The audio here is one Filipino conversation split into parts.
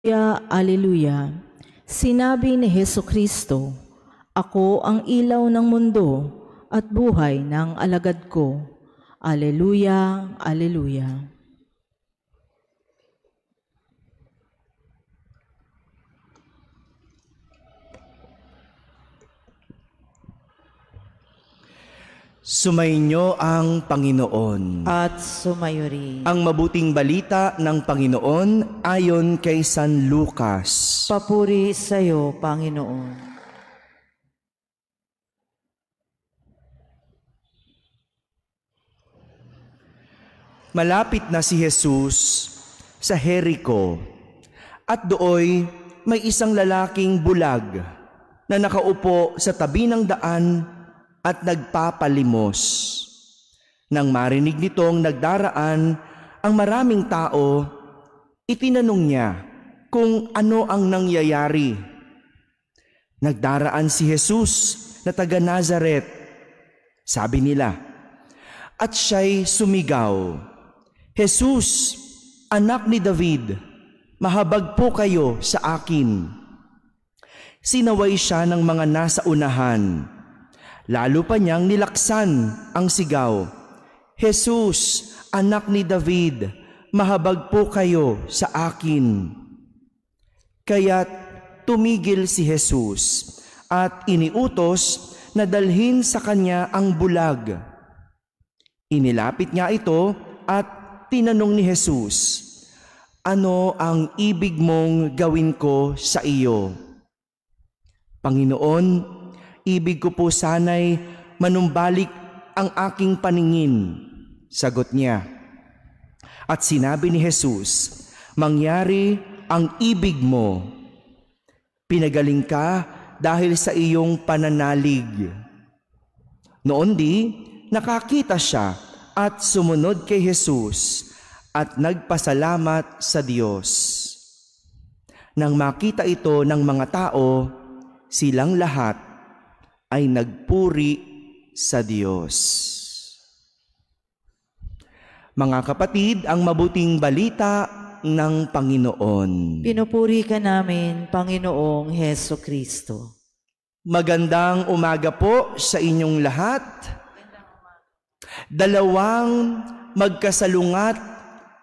Aleluya, Aleluya. Sinabi ni Heso Kristo, Ako ang ilaw ng mundo at buhay ng alagad ko. Aleluya, Aleluya. Sumainyo ang Panginoon. At sumayo rin. Ang mabuting balita ng Panginoon ayon kay San Lucas. Papuri sa iyo, Panginoon. Malapit na si Jesus sa Jericho at dooy may isang lalaking bulag na nakaupo sa tabi ng daan at nagpapalimos. Nang marinig nitong nagdaraan ang maraming tao, itinanong niya kung ano ang nangyayari. Nagdaraan si Jesus na taga Nazaret, sabi nila, at siya'y sumigaw, Jesus, anak ni David, mahabag po kayo sa akin. Sinaway siya ng mga nasa unahan, Lalo pa niyang nilaksan ang sigaw, Jesus, anak ni David, mahabag po kayo sa akin. Kaya tumigil si Jesus at iniutos na dalhin sa kanya ang bulag. Inilapit niya ito at tinanong ni Jesus, Ano ang ibig mong gawin ko sa iyo? Panginoon, Ibig ko po sana'y manumbalik ang aking paningin. Sagot niya. At sinabi ni Jesus, Mangyari ang ibig mo. Pinagaling ka dahil sa iyong pananalig. Noon di, nakakita siya at sumunod kay Jesus at nagpasalamat sa Diyos. Nang makita ito ng mga tao, silang lahat ay nagpuri sa Diyos. Mga kapatid, ang mabuting balita ng Panginoon. Pinupuri ka namin, Panginoong Heso Kristo. Magandang umaga po sa inyong lahat. Dalawang magkasalungat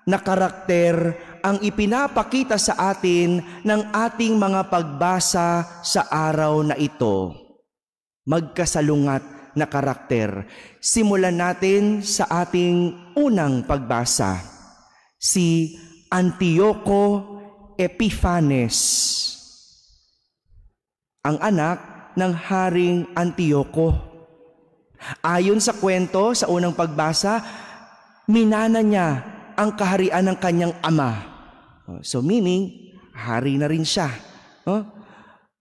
na karakter ang ipinapakita sa atin ng ating mga pagbasa sa araw na ito magkasalungat na karakter. Simulan natin sa ating unang pagbasa. Si Antioco Epiphanes, ang anak ng Haring Antioco. Ayon sa kwento sa unang pagbasa, minana niya ang kaharian ng kanyang ama. So meaning, hari na rin siya.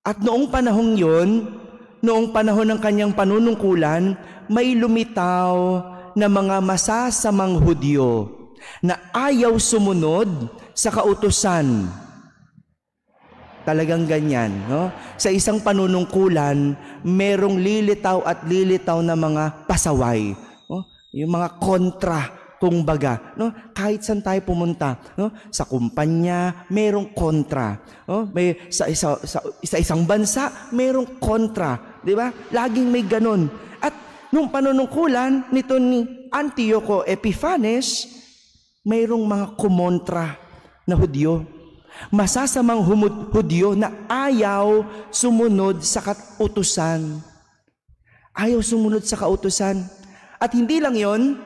At noong panahong yon, noong panahon ng kanyang panunungkulan, may lumitaw na mga masasamang Hudyo na ayaw sumunod sa kautusan. Talagang ganyan, no? Sa isang panunungkulan, merong lilitaw at lilitaw na mga pasaway. No? Yung mga kontra kung baga, no? Kahit saan tayo pumunta, no? Sa kumpanya, merong kontra, no? May sa isa, sa, isa isang bansa, merong kontra, 'di ba? Laging may ganun. At nung panunungkulan nito ni Antiocho Epiphanes, mayroong mga kumontra na Hudyo. Masasamang humud Hudyo na ayaw sumunod sa kautusan. Ayaw sumunod sa kautusan. At hindi lang yon,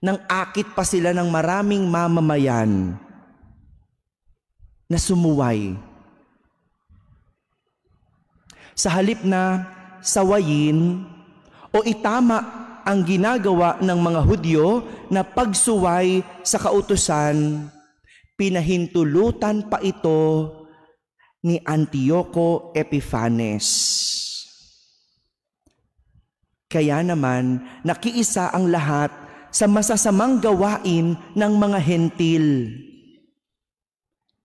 nang akit pa sila ng maraming mamamayan na sumuway. Sa halip na sawayin o itama ang ginagawa ng mga Hudyo na pagsuway sa kautusan, pinahintulutan pa ito ni Antioco Epiphanes. Kaya naman, nakiisa ang lahat sa masasamang gawain ng mga hentil.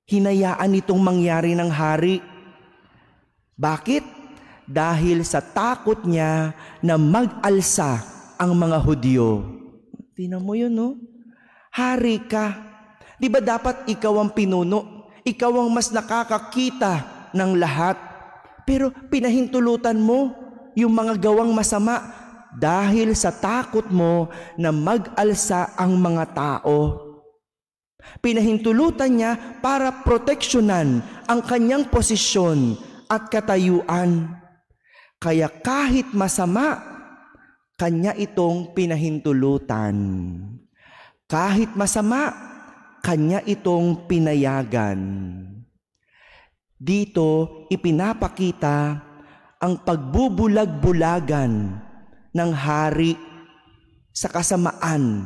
Hinayaan itong mangyari ng hari. Bakit? Dahil sa takot niya na mag-alsa ang mga Hudyo. Tinan mo yun, no? Hari ka. Di ba dapat ikaw ang pinuno? Ikaw ang mas nakakakita ng lahat. Pero pinahintulutan mo yung mga gawang masama dahil sa takot mo na mag-alsa ang mga tao. Pinahintulutan niya para proteksyonan ang kanyang posisyon at katayuan. Kaya kahit masama, kanya itong pinahintulutan. Kahit masama, kanya itong pinayagan. Dito ipinapakita ang pagbubulag-bulagan ng hari sa kasamaan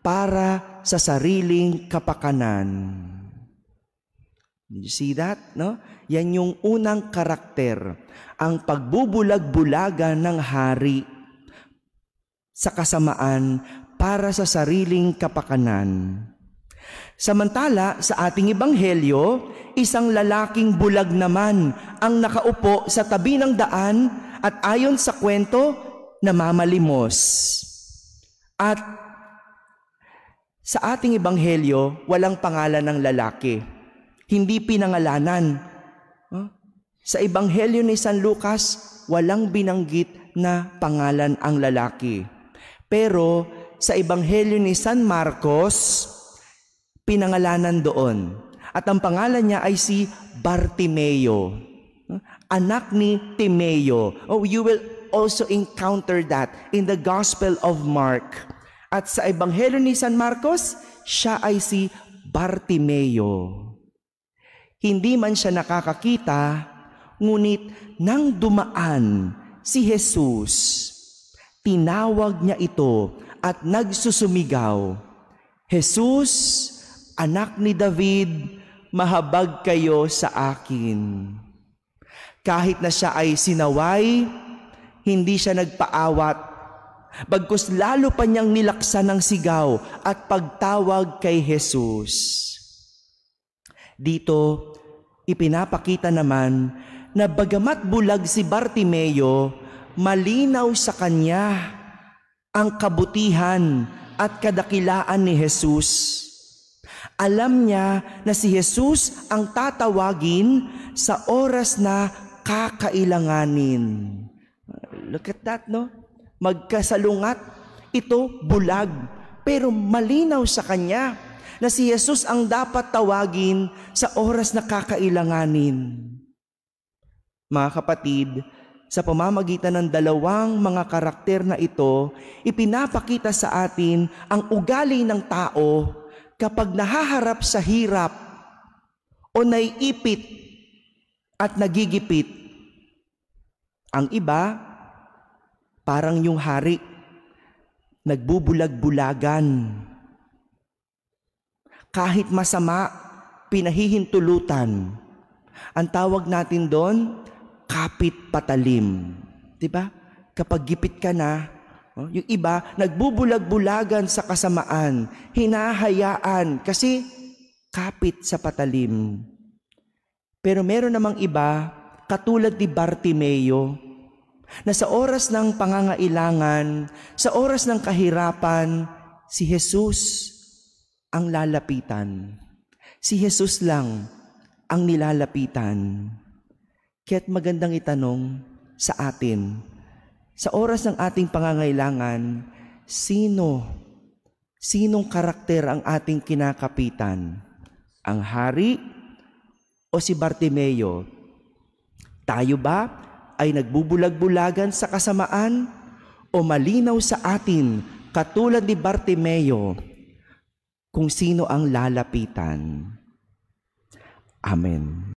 para sa sariling kapakanan. You see that? No? Yan yung unang karakter, ang pagbubulag-bulaga ng hari sa kasamaan para sa sariling kapakanan. Samantala, sa ating ibanghelyo, isang lalaking bulag naman ang nakaupo sa tabi ng daan at ayon sa kwento, namamalimos. At sa ating ebanghelyo, walang pangalan ng lalaki. Hindi pinangalanan. Sa ebanghelyo ni San Lucas, walang binanggit na pangalan ang lalaki. Pero sa ebanghelyo ni San Marcos, pinangalanan doon. At ang pangalan niya ay si Bartimeo, anak ni Timeo. Oh, you will also encounter that in the Gospel of Mark. At sa Ebanghelyo ni San Marcos, siya ay si Bartimeo. Hindi man siya nakakakita, ngunit nang dumaan si Jesus, tinawag niya ito at nagsusumigaw, Jesus, anak ni David, mahabag kayo sa akin. Kahit na siya ay sinaway, hindi siya nagpaawat. Bagkus lalo pa niyang nilaksan ng sigaw at pagtawag kay Jesus. Dito, ipinapakita naman na bagamat bulag si Bartimeo, malinaw sa kanya ang kabutihan at kadakilaan ni Jesus. Alam niya na si Jesus ang tatawagin sa oras na kakailanganin. Look at that, no? Magkasalungat. Ito, bulag. Pero malinaw sa kanya na si Jesus ang dapat tawagin sa oras na kakailanganin. Mga kapatid, sa pamamagitan ng dalawang mga karakter na ito, ipinapakita sa atin ang ugali ng tao kapag nahaharap sa hirap o naiipit at nagigipit. Ang iba, Parang yung hari, nagbubulag-bulagan. Kahit masama, pinahihintulutan. Ang tawag natin doon, kapit patalim. ba? Diba? Kapag gipit ka na, oh, yung iba, nagbubulag-bulagan sa kasamaan, hinahayaan, kasi kapit sa patalim. Pero meron namang iba, katulad ni Bartimeo, na sa oras ng pangangailangan, sa oras ng kahirapan, si Jesus ang lalapitan. Si Jesus lang ang nilalapitan. Kaya't magandang itanong sa atin, sa oras ng ating pangangailangan, sino, sinong karakter ang ating kinakapitan? Ang hari o si Bartimeo? Tayo ba ay nagbubulag-bulagan sa kasamaan o malinaw sa atin katulad ni Bartimeo kung sino ang lalapitan. Amen.